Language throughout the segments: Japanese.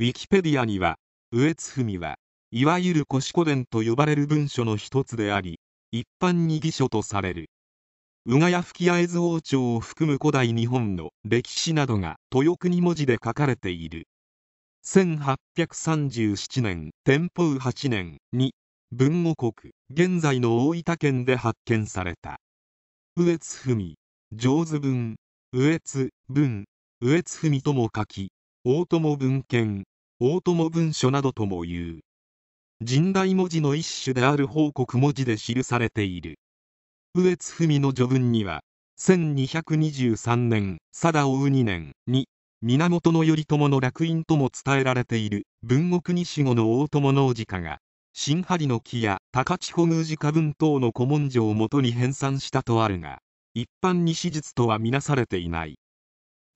ウィキペディアには上津文はいわゆる古古伝と呼ばれる文書の一つであり一般に義書とされる宇賀谷吹会津王朝を含む古代日本の歴史などが豊国文字で書かれている1837年天保8年に文語国現在の大分県で発見された上津文上津文上津文上津文とも書き大友文献大友文書などともいう神代文字の一種である報告文字で記されている上津文の序文には1223年貞応2年に源頼朝の楽印とも伝えられている文国西郷の大友農事家が新張の木や高千穂宮寺家文等の古文書をもとに編纂したとあるが一般に史実とはみなされていない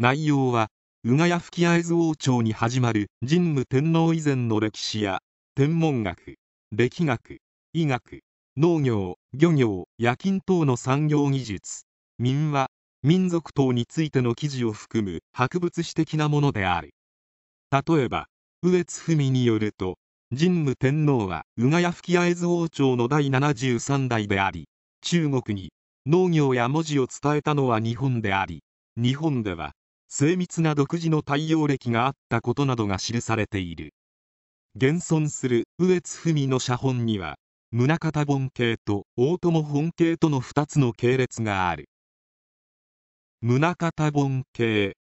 内容は宇賀谷吹合津王朝に始まる神武天皇以前の歴史や天文学歴学医学農業漁業夜勤等の産業技術民話民族等についての記事を含む博物史的なものである例えば上津文によると神武天皇は宇賀谷吹合津王朝の第73代であり中国に農業や文字を伝えたのは日本であり日本では精密な独自の太陽歴があったことなどが記されている現存する上津文の写本には宗像本系と大友本系との2つの系列がある宗像本系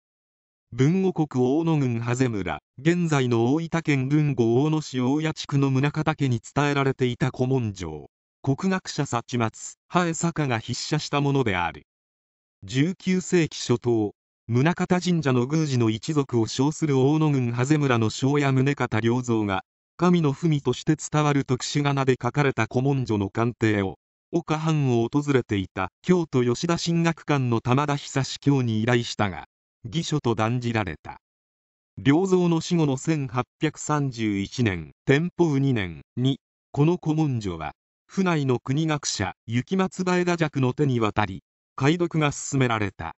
文後国大野郡長瀬村現在の大分県文後大野市大谷地区の宗像家に伝えられていた古文書国学者幸松八坂が筆写したものである19世紀初頭宗像神社の宮司の一族を称する大野郡羽村の庄屋宗方良造が神の文として伝わる特殊仮名で書かれた古文書の鑑定を岡藩を訪れていた京都吉田神学館の玉田久司教に依頼したが義書と断じられた良造の死後の1831年天保2年にこの古文書は府内の国学者雪松前田弱の手に渡り解読が進められた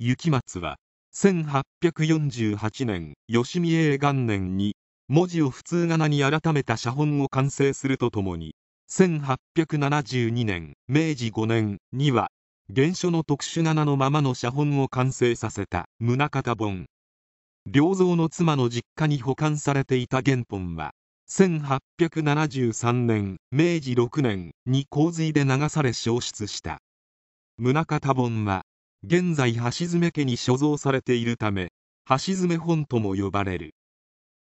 雪松は1848年吉見英元年に文字を普通仮名に改めた写本を完成するとともに1872年明治5年には原書の特殊仮名のままの写本を完成させた宗方本良三の妻の実家に保管されていた原本は1873年明治6年に洪水で流され消失した宗像本は現在橋爪家に所蔵されているため橋爪本とも呼ばれる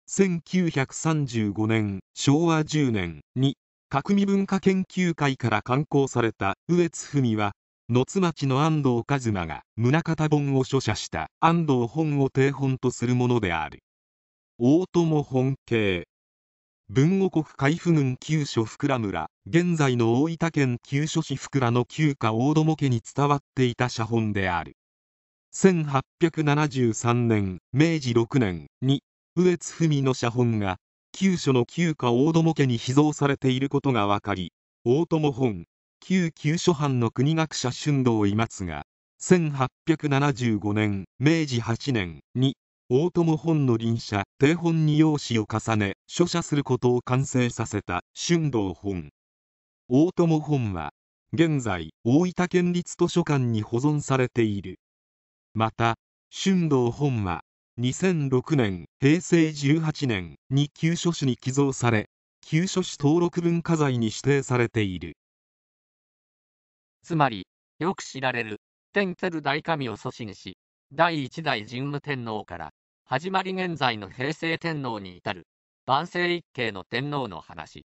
1935年昭和10年に角見文化研究会から刊行された上津文は野津町の安藤一馬が宗方本を所者した安藤本を定本とするものである大友本慶文護国海部軍旧所福良村現在の大分県旧所市福良の旧家大友家に伝わっていた写本である1873年明治6年に上津文の写本が旧所の旧家大友家に秘蔵されていることが分かり大友本旧旧所藩の国学者春道いますが1875年明治8年に大友本の臨写定本に用紙を重ね書写することを完成させた春道本大友本は現在大分県立図書館に保存されているまた春道本は2006年平成18年に旧書誌に寄贈され旧書誌登録文化財に指定されているつまりよく知られる天照大神を祖神し第一代神武天皇から始まり現在の平成天皇に至る、万世一系の天皇の話。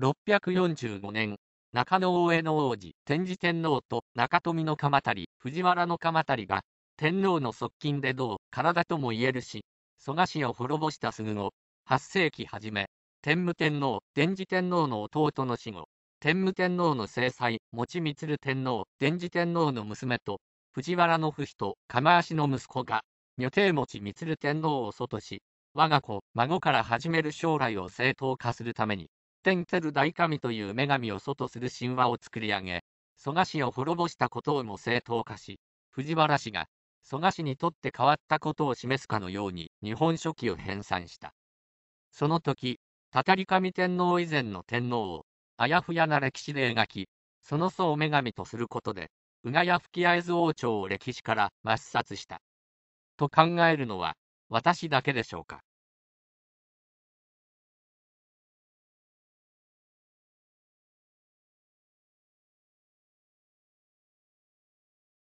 645年、中野大江の王子、天智天皇と中富の鎌足、藤原の鎌足が、天皇の側近で同、体とも言えるし、蘇我氏を滅ぼしたすぐ後、8世紀初め、天武天皇、天智天皇の弟の死後、天武天皇の正妻、持光天皇、天智天皇の娘と、藤原の不比と釜足の息子が、女帝持満天皇を祖とし、我が子、孫から始める将来を正当化するために、天てる大神という女神を祖とする神話を作り上げ、蘇我氏を滅ぼしたことをも正当化し、藤原氏が蘇我氏にとって変わったことを示すかのように日本書紀を編纂した。その時、たたり神天皇以前の天皇を、あやふやな歴史で描き、その祖を女神とすることで、宇賀や吹き合図王朝を歴史から抹殺した。と考えるのは私だけでしょうか。